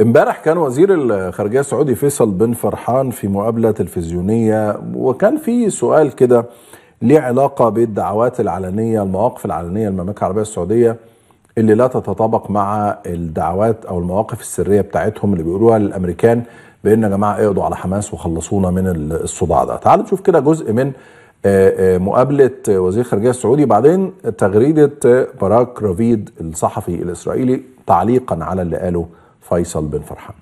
امبارح كان وزير الخارجيه السعودي فيصل بن فرحان في مقابله تلفزيونيه وكان في سؤال كده ليه علاقه بالدعوات العلنيه المواقف العلنيه للمملكه العربيه السعوديه اللي لا تتطابق مع الدعوات او المواقف السريه بتاعتهم اللي بيقولوها للامريكان بان يا جماعه اقضوا على حماس وخلصونا من الصداع ده. تعالوا نشوف كده جزء من آه، آه، مقابله وزير الخارجيه السعودي بعدين تغريده باراك رافيد الصحفي الاسرائيلي تعليقا على اللي قاله فيصل بن فرحان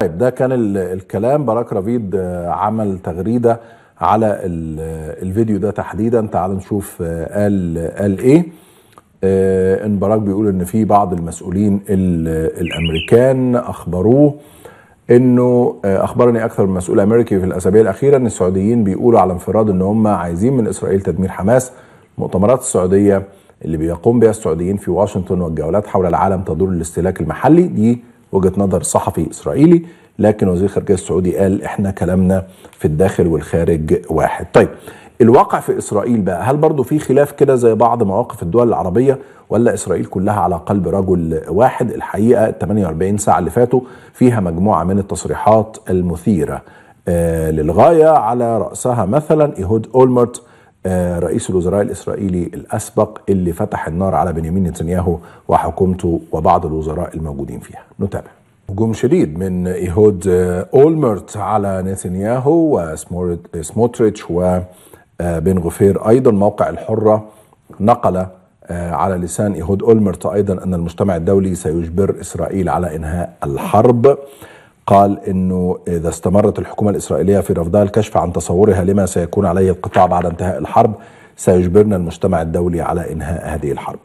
طيب ده كان الكلام باراك رفيد آه، عمل تغريده على آه، الفيديو ده تحديدا تعال نشوف قال آه، قال ايه ان باراك بيقول ان في بعض المسؤولين الامريكان اخبروه انه اخبرني اكثر من مسؤول امريكي في الاسابيع الاخيره ان السعوديين بيقولوا على انفراد ان هم عايزين من اسرائيل تدمير حماس المؤتمرات السعوديه اللي بيقوم بها السعوديين في واشنطن والجولات حول العالم تدور الاستهلاك المحلي دي وجهه نظر صحفي اسرائيلي لكن وزير الخارجيه السعودي قال احنا كلامنا في الداخل والخارج واحد. طيب الواقع في اسرائيل بقى هل برضه في خلاف كده زي بعض مواقف الدول العربيه ولا اسرائيل كلها على قلب رجل واحد؟ الحقيقه 48 ساعه اللي فاتوا فيها مجموعه من التصريحات المثيره آه للغايه على راسها مثلا ايهود اولمرت آه، رئيس الوزراء الاسرائيلي الاسبق اللي فتح النار على بنيامين نتنياهو وحكومته وبعض الوزراء الموجودين فيها نتابع هجوم شديد من ايهود آه، اولمرت على نتنياهو وسموتريتش آه، وبن غفير ايضا موقع الحره نقل على لسان ايهود اولمرت ايضا ان المجتمع الدولي سيجبر اسرائيل على انهاء الحرب قال انه اذا استمرت الحكومه الاسرائيليه في رفضها الكشف عن تصورها لما سيكون عليه القطاع بعد انتهاء الحرب سيجبرنا المجتمع الدولي على انهاء هذه الحرب.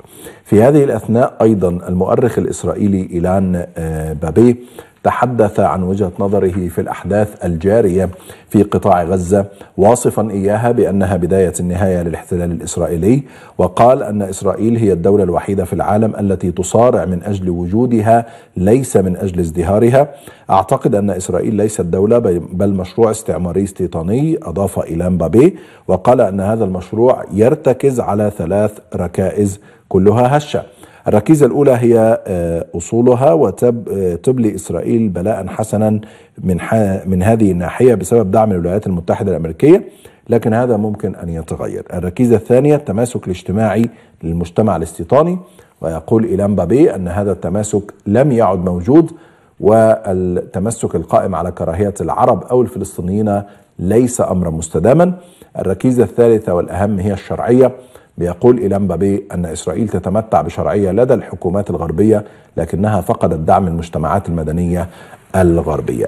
في هذه الاثناء ايضا المؤرخ الاسرائيلي ايلان آه، بابي تحدث عن وجهة نظره في الأحداث الجارية في قطاع غزة واصفا إياها بأنها بداية النهاية للاحتلال الإسرائيلي وقال أن إسرائيل هي الدولة الوحيدة في العالم التي تصارع من أجل وجودها ليس من أجل ازدهارها أعتقد أن إسرائيل ليست دولة بل مشروع استعماري استيطاني أضاف إيلان بابي وقال أن هذا المشروع يرتكز على ثلاث ركائز كلها هشه الركيزة الأولى هي آه، أصولها وتبلي آه، إسرائيل بلاء حسنا من, من هذه الناحية بسبب دعم الولايات المتحدة الأمريكية لكن هذا ممكن أن يتغير الركيزة الثانية التماسك الاجتماعي للمجتمع الاستيطاني ويقول إيلان بابي أن هذا التماسك لم يعد موجود والتمسك القائم على كراهية العرب أو الفلسطينيين ليس أمرا مستداما الركيزة الثالثة والأهم هي الشرعية بيقول إيلان بابي أن إسرائيل تتمتع بشرعية لدى الحكومات الغربية لكنها فقدت دعم المجتمعات المدنية الغربية